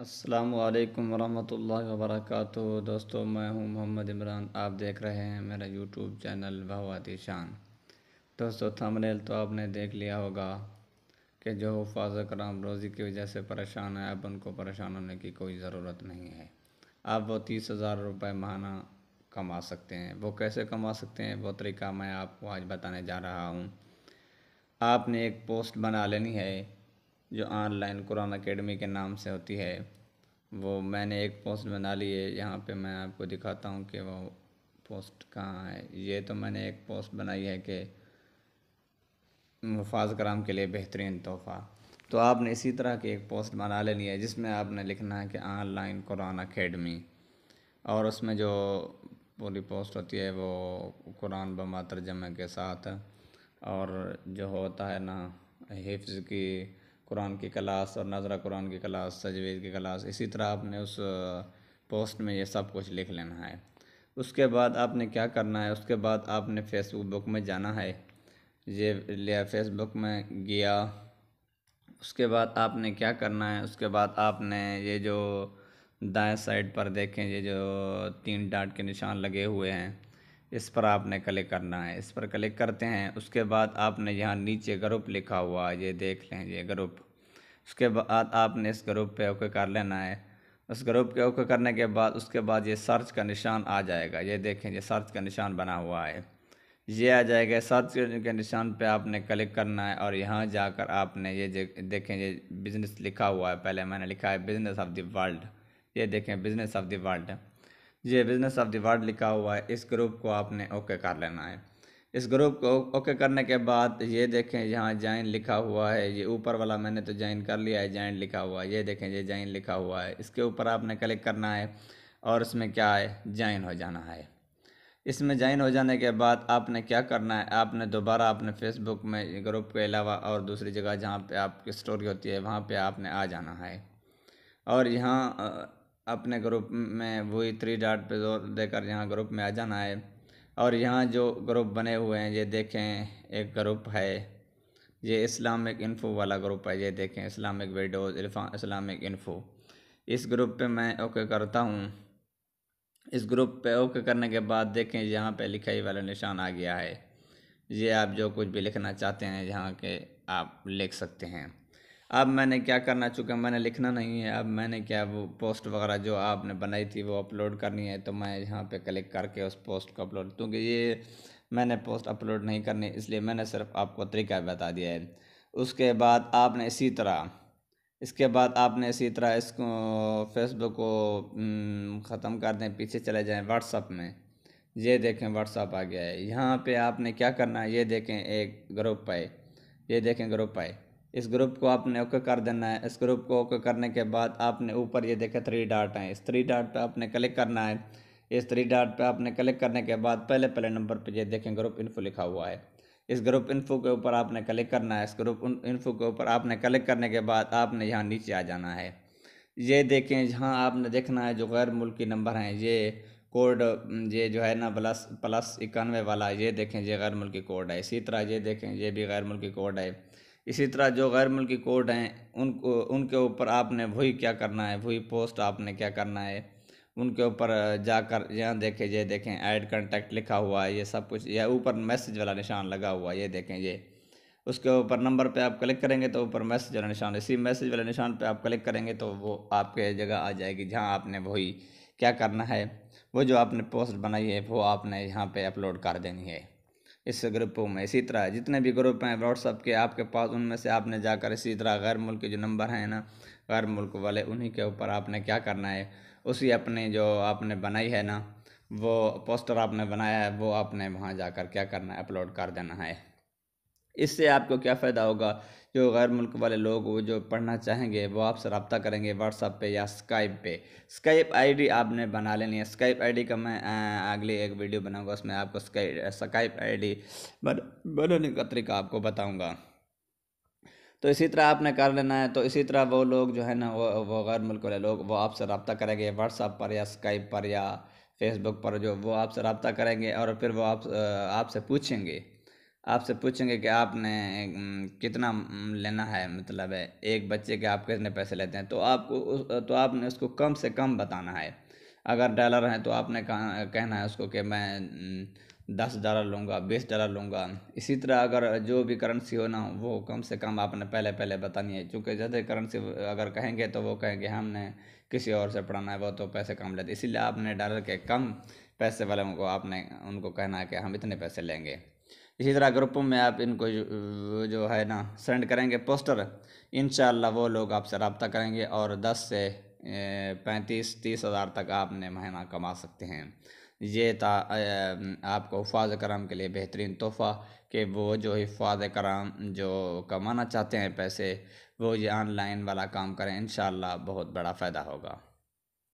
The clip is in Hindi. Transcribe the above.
अस्सलाम वालेकुम वरक दोस्तों मैं हूं मोहम्मद इमरान आप देख रहे हैं मेरा यूट्यूब चैनल भवाती शान दोस्तों थंबनेल तो आपने देख लिया होगा कि जो हफाज कराम रोज़ी की वजह से परेशान है अब उनको परेशान होने की कोई ज़रूरत नहीं है आप वो तीस हज़ार रुपये महाना कमा सकते हैं वो कैसे कमा सकते हैं वो तरीका मैं आपको आज बताने जा रहा हूँ आपने एक पोस्ट बना लेनी है जो ऑनलाइन कुरान अकेडमी के नाम से होती है वो मैंने एक पोस्ट बना ली है यहाँ पे मैं आपको दिखाता हूँ कि वो पोस्ट कहाँ है ये तो मैंने एक पोस्ट बनाई है कि मुफाज कराम के लिए बेहतरीन तोहफ़ा तो आपने इसी तरह की एक पोस्ट बना लेनी है जिसमें आपने लिखना है कि ऑनलाइन कुरान अकेडमी और उसमें जो पूरी पोस्ट होती है वो कुरान बमा जमे के साथ और जो होता है ना हिफ्ज़ की कुरान की क्लास और नजरा कुरान की क्लास तजवीज़ की क्लास इसी तरह आपने उस पोस्ट में ये सब कुछ लिख लेना है उसके बाद आपने क्या करना है उसके बाद आपने फेसबुक में जाना है ये लिया फेसबुक में गया उसके बाद आपने क्या करना है उसके बाद आपने ये जो दाएं साइड पर देखें ये जो तीन डाट के निशान लगे हुए हैं इस पर आपने क्लिक करना है इस पर क्लिक करते हैं उसके बाद आपने यहाँ नीचे ग्रुप लिखा हुआ है ये देख लें ये ग्रुप उसके बाद आपने इस ग्रुप पे ओके कर लेना है उस ग्रुप के ओके करने के बाद उसके बाद ये सर्च का निशान आ जाएगा ये देखें ये सर्च का निशान बना हुआ है ये आ जाएगा सर्च के निशान पे आपने क्लिक करना है और यहाँ जाकर आपने ये देखें ये बिज़नेस लिखा हुआ है पहले मैंने लिखा है बिज़नेस ऑफ़ द वर्ल्ड ये देखें बिज़नेस ऑफ़ द वर्ल्ड ये बिज़नेस ऑफ द लिखा हुआ है इस ग्रुप को आपने ओके कर लेना है इस ग्रुप को ओके करने के बाद ये देखें यहाँ जॉइन लिखा हुआ है ये ऊपर वाला मैंने तो जॉइन कर लिया है जॉइन लिखा हुआ है ये देखें ये जॉइन लिखा हुआ है इसके ऊपर आपने क्लिक करना है और इसमें क्या है जॉइन हो जाना है इसमें जॉइन हो जाने के बाद आपने क्या करना है आपने दोबारा अपने फेसबुक में ग्रुप के अलावा और दूसरी जगह जहाँ पे आपकी स्टोरी होती है वहाँ पे आपने आ जाना है और यहाँ अपने ग्रुप में वही थ्री डाट पे जोर देकर यहाँ ग्रुप में आ जाना है और यहाँ जो ग्रुप बने हुए हैं ये देखें एक ग्रुप है ये इस्लामिक इन्फो वाला ग्रुप है ये देखें इस्लामिक वीडियोज़ इस्लामिक इन्फो इस ग्रुप पे मैं ओके करता हूँ इस ग्रुप पे ओके करने के बाद देखें यहाँ पे लिखाई वाला निशान आ गया है ये आप जो कुछ भी लिखना चाहते हैं यहाँ के आप लिख सकते हैं अब मैंने क्या करना चूँकि मैंने लिखना नहीं है अब मैंने क्या वो पोस्ट वगैरह जो आपने बनाई थी वो अपलोड करनी है तो मैं यहाँ पे क्लिक करके उस पोस्ट को अपलोड क्योंकि ये मैंने पोस्ट अपलोड नहीं करनी इसलिए मैंने सिर्फ आपको तरीका बता दिया है उसके बाद आपने इसी तरह इसके बाद आपने इसी तरह इसको फेसबुक को हम्म, ख़त्म कर दें पीछे चले जाएँ व्हाट्सअप में ये देखें व्हाट्सअप आ गया है यहाँ पर आपने क्या करना है ये देखें एक ग्रुप पाए ये देखें ग्रुप पाए इस ग्रुप को आपने ओके कर देना है इस ग्रुप को ओके करने के बाद आपने ऊपर ये देखे थ्री डाट हैं इस थ्री डाट पर आपने क्लिक करना है इस थ्री डाट पर आपने क्लिक करने के बाद पहले पहले नंबर पर ये देखें ग्रुप इन्फो लिखा हुआ है इस ग्रुप इन्फो के ऊपर आपने क्लिक करना है इस ग्रुप इन्फो के ऊपर आपने क्लिक करने के बाद आपने यहाँ नीचे आ जाना है ये देखें जहाँ आपने देखना है जो गैर मुल्की नंबर हैं ये कोड ये जो है ना प्लस प्लस इक्यानवे वाला ये देखें ये गैर मुल्की कोड है इसी तरह ये देखें ये भी गैर मुल्की कोड है इसी तरह जो गैर मुल्की कोड हैं उनको उनके ऊपर आपने वही क्या करना है वही पोस्ट आपने क्या करना है उनके ऊपर जाकर यहाँ देखें ये देखें ऐड कॉन्टैक्ट लिखा हुआ है ये सब कुछ यह ऊपर मैसेज वाला निशान लगा हुआ है ये देखें ये उसके ऊपर नंबर पे आप क्लिक करेंगे तो ऊपर मैसेज वाला निशान इसी मैसेज वाले निशान पे आप क्लिक करेंगे तो वो आपके जगह आ जाएगी जहाँ आपने वही क्या करना है वो जो आपने पोस्ट बनाई है वो आपने यहाँ पर अपलोड कर देनी है इस ग्रुपों में इसी तरह जितने भी ग्रुप हैं व्हाट्सअप के आपके पास उनमें से आपने जाकर इसी तरह गैर मुल्क के जो नंबर हैं ना गैर मुल्क वाले उन्हीं के ऊपर आपने क्या करना है उसी अपने जो आपने बनाई है ना वो पोस्टर आपने बनाया है वो आपने वहाँ जाकर क्या करना है अपलोड कर देना है इससे आपको क्या फ़ायदा होगा जो गैर मुल्क वाले लोग वो जो पढ़ना चाहेंगे वो आपसे रबता करेंगे व्हाट्सअप पे या स्काइप पे स्काइप आईडी आपने बना लेनी है स्काइप आईडी का मैं अगली एक वीडियो बनाऊंगा उसमें आपको स्काइप आईडी बनाने का तरीका आपको बताऊंगा तो इसी तरह आपने कर लेना है तो इसी तरह वो लोग जो है ना वो वो गैर मुल्क वाले लोग वो आपसे रबता करेंगे व्हाट्सअप पर या स्काइप पर या फेसबुक पर जो वो आपसे रबता करेंगे और फिर वो आप आपसे पूछेंगे आपसे पूछेंगे कि आपने कितना लेना है मतलब है एक बच्चे के आप कितने पैसे लेते हैं तो आपको तो आपने उसको कम से कम बताना है अगर डॉलर हैं तो आपने कहना है उसको कि मैं दस डॉलर लूँगा बीस डॉलर लूँगा इसी तरह अगर जो भी करेंसी हो ना वो कम से कम आपने पहले पहले बतानी है क्योंकि ज़्यादा करेंसी अगर कहेंगे तो वो कहेंगे हमने किसी और से पढ़ाना है वो तो पैसे कम लेते इसीलिए आपने डॉलर के कम पैसे वाले को आपने उनको कहना है कि हम इतने पैसे लेंगे इसी तरह ग्रुप में आप इनको जो, जो है ना सेंड करेंगे पोस्टर इन वो लोग आपसे रबता करेंगे और दस से पैंतीस तीस हज़ार तक आपने महीना कमा सकते हैं ये था आपको हफाज कराम के लिए बेहतरीन तोहफ़ा कि वो जो हिफाज कराम जो कमाना चाहते हैं पैसे वो ये ऑनलाइन वाला काम करें इन बहुत बड़ा फ़ायदा होगा